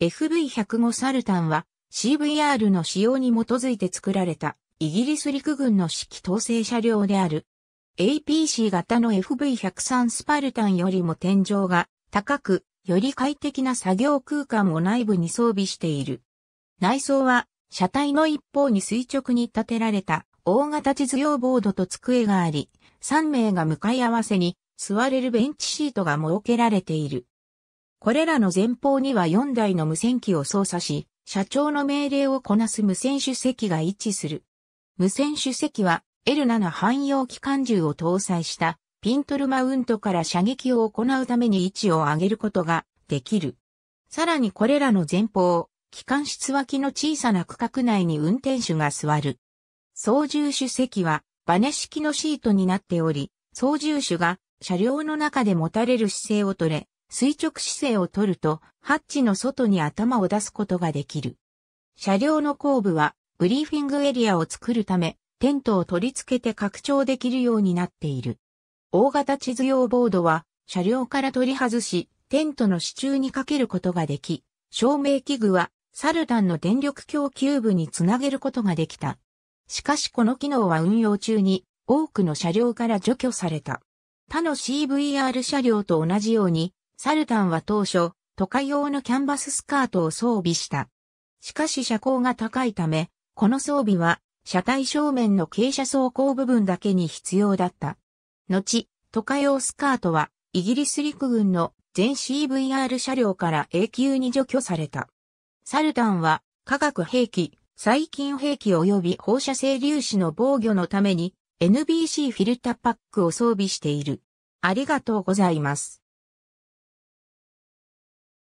FV105 サルタンは CVR の仕様に基づいて作られたイギリス陸軍の指揮統制車両である。APC 型の FV103 スパルタンよりも天井が高く、より快適な作業空間を内部に装備している。内装は車体の一方に垂直に立てられた大型地図用ボードと机があり、3名が向かい合わせに座れるベンチシートが設けられている。これらの前方には4台の無線機を操作し、社長の命令をこなす無線主席が位置する。無線主席は L7 汎用機関銃を搭載したピントルマウントから射撃を行うために位置を上げることができる。さらにこれらの前方、機関室脇の小さな区画内に運転手が座る。操縦主席はバネ式のシートになっており、操縦手が車両の中で持たれる姿勢をとれ、垂直姿勢をとると、ハッチの外に頭を出すことができる。車両の後部は、ブリーフィングエリアを作るため、テントを取り付けて拡張できるようになっている。大型地図用ボードは、車両から取り外し、テントの支柱にかけることができ、照明器具は、サルダンの電力供給部につなげることができた。しかしこの機能は運用中に、多くの車両から除去された。他の CVR 車両と同じように、サルタンは当初、都会用のキャンバススカートを装備した。しかし車高が高いため、この装備は、車体正面の傾斜走行部分だけに必要だった。後、都会用スカートは、イギリス陸軍の全 CVR 車両から永久に除去された。サルタンは、化学兵器、細菌兵器及び放射性粒子の防御のために、NBC フィルタパックを装備している。ありがとうございます。